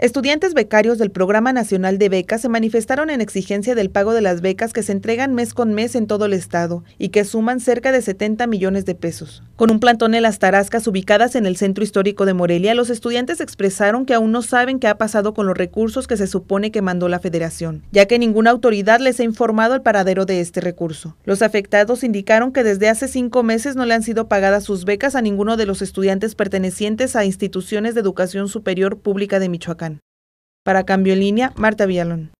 Estudiantes becarios del Programa Nacional de Becas se manifestaron en exigencia del pago de las becas que se entregan mes con mes en todo el estado y que suman cerca de 70 millones de pesos. Con un plantón en las tarascas ubicadas en el centro histórico de Morelia, los estudiantes expresaron que aún no saben qué ha pasado con los recursos que se supone que mandó la federación, ya que ninguna autoridad les ha informado el paradero de este recurso. Los afectados indicaron que desde hace cinco meses no le han sido pagadas sus becas a ninguno de los estudiantes pertenecientes a instituciones de educación superior pública de Michoacán. Para Cambio Línea, Marta Villalón.